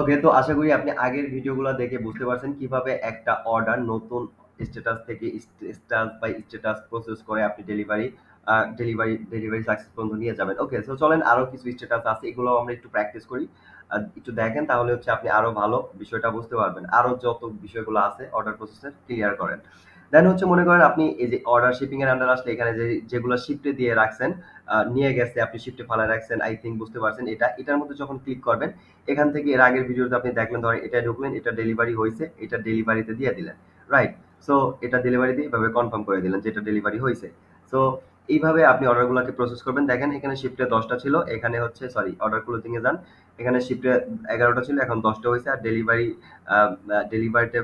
ওকে তো আশা করি আপনি আগের ভিডিওগুলো দেখে বুঝতে পারছেন কিভাবে একটা অর্ডার নতুন স্ট্যাটাস থেকে স্ট্যাটাস বাই স্ট্যাটাস প্রসেস করে আপনি ডেলিভারি ডেলিভারি ডেলিভারি সাকসেস পর্যন্ত নিয়ে যাবেন ওকে সো চলেন আরও কিছু স্ট্যাটাস আছে এগুলো আমরা একটু প্র্যাকটিস করি একটু দেখেন তাহলে হচ্ছে আপনি আরও ভালো বিষয়টা বুঝতে পারবেন আরও যত বিষয়গুলো আছে অর্ডার প্রসেসের ক্লিয়ার করেন দেন হচ্ছে মনে করেন আপনি এই যে অর্ডার শিপিং এর আন্ডার আসলে এখানে যে যেগুলো শিফটে দিয়ে রাখছেন নিয়ে গেছে আপনি শিফটে ফালা রাখছেন আই থিঙ্ক বুঝতে পারছেন এটা এটার মধ্যে যখন ক্লিক করবেন এখান থেকে এর আগের ভিডিওতে আপনি দেখলেন ধরেন এটা ঢুকলেন এটা ডেলিভারি হয়েছে এটা ডেলিভারিতে দিয়ে দিলেন রাইট সো এটা ডেলিভারি দিয়ে এভাবে কনফার্ম করে দিলেন যে এটা ডেলিভারি হয়েছে সো এইভাবে আপনি অর্ডারগুলোকে প্রসেস করবেন দেখেন এখানে শিফটে দশটা ছিল এখানে হচ্ছে সরি অর্ডার ক্লোজিংয়ে যান এখানে শিফটে এগারোটা ছিল এখন দশটা হয়েছে আর ডেলিভারি ডেলিভারিতে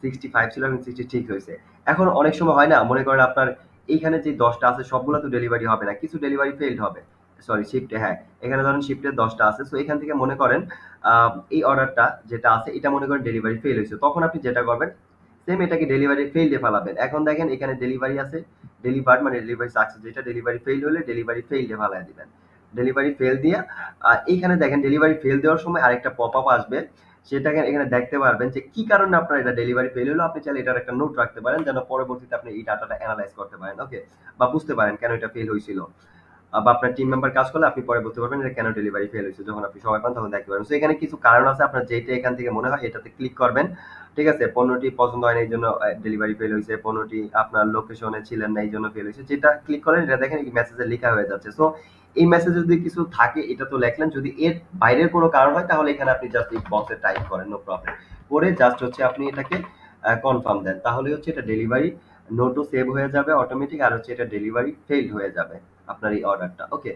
সিক্সটি ফাইভ ছিল এখন সিক্সটি ঠিক হয়েছে এখন অনেক সময় হয় না মনে করেন আপনার এইখানে যে দশটা আছে সবগুলো তো ডেলিভারি হবে না কিছু ডেলিভারি ফেলড হবে সরি শিফটে হ্যাঁ এখানে ধরেন শিফটের দশটা আছে সো এখান থেকে মনে করেন এই অর্ডারটা যেটা আছে এটা মনে করেন ডেলিভারি ফেল হয়েছে তখন আপনি যেটা করবেন সেম এটাকে ডেলিভারি ফেলডে ফেলাবেন এখন দেখেন এখানে ডেলিভারি আছে ডেলিভার মানে ডেলিভারি সাকসেস যেটা ডেলিভারি ফেল হলে ডেলিভারি ফেলডে ফেলায় দিবেন ডেলিভারি ফেল দিয়ে এইখানে দেখেন ডেলিভারি ফেল দেওয়ার সময় আরেকটা পপ আপ আসবে সেটাকে এখানে দেখতে পারবেন যে কি কারণে আপনার এটা ডেলিভারি ফেল হলো আপনি চাইলে এটার একটা নোট রাখতে পারেন যেন পরবর্তীতে আপনি এই ডাটাটা অ্যানালাইজ করতে পারেন ওকে বা বুঝতে পারেন কেন এটা ফেল হয়েছিল বা আপনার টিম মেম্বার কাজ করলে আপনি পরে বলতে পারবেন এটা কেন ডেলিভারি ফেল হয়েছে যখন আপনি সময় পান তখন দেখতে পারবেন সো এখানে কিছু কারণ আছে আপনার যেটা এখান থেকে মনে হয় এটাতে ক্লিক করবেন ঠিক আছে পণ্যটি পছন্দ হয় না এই জন্য ডেলিভারি ফেল হয়েছে পণ্যটি আপনার লোকেশনে ছিলেন না এই জন্য ফেল হয়েছে যেটা ক্লিক করেন এটা দেখেন মেসেজে লেখা হয়ে যাচ্ছে সো এই মেসেজে যদি কিছু থাকে এটা তো লেখলেন যদি এর বাইরের কোনো কারণ হয় তাহলে এখানে আপনি জাস্ট এই বক্সে টাইপ করেন নো প্রবলেম করে জাস্ট হচ্ছে আপনি এটাকে কনফার্ম দেন তাহলে হচ্ছে এটা ডেলিভারি নোটও সেভ হয়ে যাবে অটোমেটিক আর হচ্ছে এটা ডেলিভারি ফেইল হয়ে যাবে আপনার এই অর্ডারটা ওকে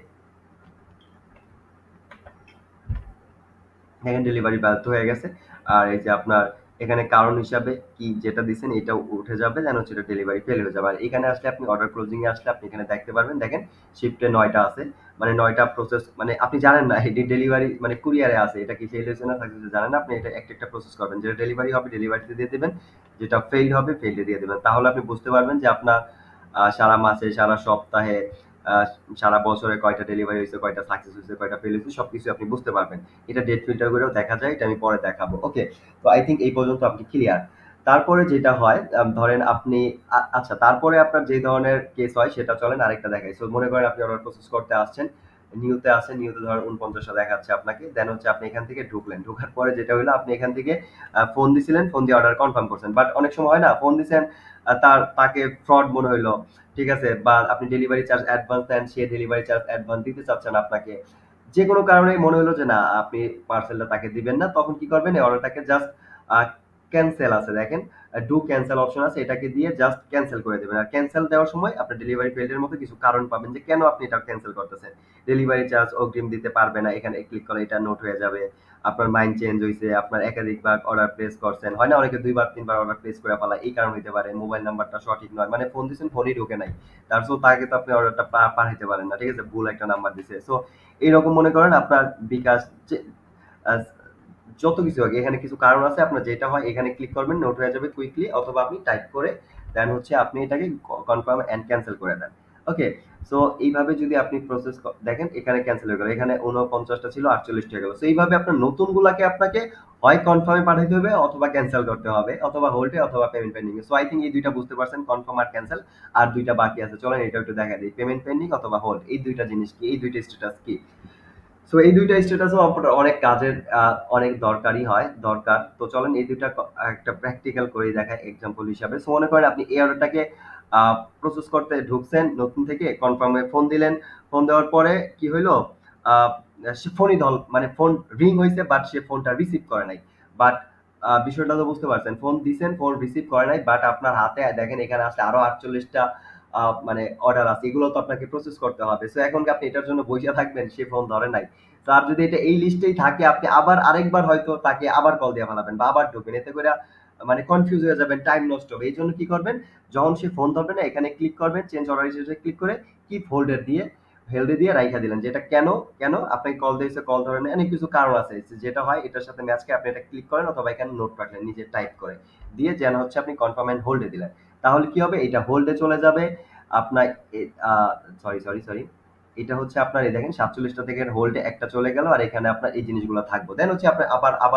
হ্যাঁ ডেলিভারি ব্যর্থ হয়ে গেছে আর এই যে আপনার এখানে কারণ হিসাবে কি যেটা দিচ্ছেন এটা উঠে যাবে যেন সেটা ডেলিভারি ফেল হয়ে যাবে আর এখানে আসলে আপনি অর্ডার ক্লোজিংয়ে আসলে আপনি এখানে দেখতে পারবেন দেখেন শিফটে নয়টা আছে মানে নয়টা প্রসেস মানে আপনি জানেন না এটি ডেলিভারি মানে কুরিয়ারে আছে এটা কি ফেল হয়েছে না সাকসেস জানেন আপনি এটা একটা একটা প্রসেস করবেন যেটা ডেলিভারি হবে ডেলিভারিতে দিয়ে দেবেন যেটা ফেল হবে ফেলে দিয়ে দেবেন তাহলে আপনি বুঝতে পারবেন যে আপনার সারা মাসে সারা সপ্তাহে সারা বছরে কয়টা ডেলিভারি হয়েছে কয়টা সাকসেস হয়েছে কয়টা ফেল হয়েছে সব কিছু আপনি বুঝতে পারবেন এটা ডেট ফিল্টার করেও দেখা যায় এটা আমি পরে দেখাবো ওকে তো আই থিঙ্ক এই পর্যন্ত আপনি ক্লিয়ার তারপরে যেটা হয় ধরেন আপনি আচ্ছা তারপরে আপনার যে ধরনের কেস হয় সেটা চলেন আরেকটা দেখাই সো মনে করেন আপনি অর্ডার প্রসেস করতে আসছেন নিউতে আছে নিউতে ধর উনপঞ্চাশটা দেখাচ্ছে আপনাকে দেন হচ্ছে আপনি এখান থেকে ঢুকলেন ঢোকার পরে যেটা হলো আপনি এখান থেকে ফোন দিছিলেন ফোন দিয়ে অর্ডার কনফার্ম করছেন বাট অনেক সময় হয় না ফোন দিছেন তার তাকে ফ্রড মনে হইলো ঠিক আছে বা আপনি ডেলিভারি চার্জ অ্যাডভান্স দেন সে ডেলিভারি চার্জ অ্যাডভান্স দিতে চাচ্ছেন আপনাকে যে কোনো কারণে মনে হলো যে না আপনি পার্সেলটা তাকে দিবেন না তখন কি করবেন এই অর্ডারটাকে জাস্ট ক্যান্সেল আছে দেখেন ডু ক্যান্সেল অপশন আছে এটাকে দিয়ে জাস্ট ক্যান্সেল করে দেবেন আর ক্যান্সেল দেওয়ার সময় আপনার ডেলিভারি পেলের মধ্যে কিছু কারণ পাবেন যে কেন আপনি এটা ক্যান্সেল করতেছেন ডেলিভারি চার্জ অগ্রিম দিতে পারবে না এখানে ক্লিক করে এটা নোট হয়ে যাবে আপনার মাইন্ড চেঞ্জ হয়েছে আপনার একাধিকবার অর্ডার প্লেস করছেন হয় না অনেকে দুইবার তিনবার অর্ডার প্লেস করে ফেলা এই কারণ হইতে পারে মোবাইল নাম্বারটা সঠিক নয় মানে ফোন দিছেন ফোনই ঢোকে নাই তার সো তাকে তো আপনি অর্ডারটা হইতে পারেন না ঠিক আছে ভুল একটা নাম্বার দিছে সো এইরকম মনে করেন আপনার বিকাশ যত কিছু আগে এখানে কিছু কারণ আছে আপনার যেটা হয় এখানে ক্লিক করবেন নোট হয়ে যাবে কুইকলি অথবা আপনি টাইপ করে দেন হচ্ছে আপনি এটাকে কনফার্ম অ্যান্ড ক্যান্সেল করে দেন ওকে সো এইভাবে যদি আপনি প্রসেস দেখেন এখানে ক্যান্সেল হয়ে গেল এখানে উনপঞ্চাশটা ছিল আটচল্লিশটা হয়ে গেল সো এইভাবে আপনার নতুনগুলোকে আপনাকে হয় কনফার্মে পাঠাতে হবে অথবা ক্যান্সেল করতে হবে অথবা হোল্ডে অথবা payment pending so I think এই দুইটা বুঝতে পারছেন কনফার্ম আর ক্যান্সেল আর দুইটা বাকি আছে চলেন এটা একটু দেখা দিই পেমেন্ট পেন্ডিং অথবা হোল্ড এই দুইটা জিনিস কি এই দুইটা স্ট্যাটাস কি সো এই দুইটা আপনার অনেক কাজের অনেক দরকারই হয় দরকার তো চলেন এই দুইটা একটা প্র্যাকটিক্যাল করে দেখা এক্সাম্পল হিসাবে সো মনে করেন আপনি এই অর্ডারটাকে প্রসেস করতে ঢুকছেন নতুন থেকে কনফার্মে ফোন দিলেন ফোন দেওয়ার পরে কি হইলো সে ফোনই ধল মানে ফোন রিং হয়েছে বাট সে ফোনটা রিসিভ করে নাই বাট বিষয়টা তো বুঝতে পারছেন ফোন দিছেন ফোন রিসিভ করে নাই বাট আপনার হাতে দেখেন এখানে আসলে আরো আটচল্লিশটা মানে অর্ডার আছে এগুলো তো আপনাকে প্রসেস করতে হবে সো এখন আপনি এটার জন্য বইসা থাকবেন সে ফোন ধরে নাই তো আর যদি এটা এই লিস্টেই থাকে আপনি আবার আরেকবার হয়তো তাকে আবার কল দিয়ে ফেলাবেন বা আবার ঢুকবেন এতে করে মানে কনফিউজ হয়ে যাবেন টাইম নষ্ট হবে এই জন্য কি করবেন যখন সে ফোন ধরবে না এখানে ক্লিক করবেন চেঞ্জ অর্ডার হিসেবে ক্লিক করে কি ফোল্ডার দিয়ে হেলডে দিয়ে রাইখা দিলেন যেটা কেন কেন আপনি কল দিয়েছে কল ধরেন অনেক কিছু কারণ আছে যেটা হয় এটার সাথে ম্যাচকে আপনি এটা ক্লিক করেন অথবা এখানে নোট রাখলেন নিজে টাইপ করে দিয়ে যেন হচ্ছে আপনি কনফার্ম হোল্ডে দিলেন তাহলে কি হবে এটা হোল্ডে চলে যাবে আপনার সরি সরি সরি এটা হচ্ছে আপনার এই দেখেন সাতচল্লিশটা থেকে হোল্ডে একটা চলে গেল আর এখানে আপনার এই জিনিসগুলো থাকবে দেন হচ্ছে আপনার আবার আবার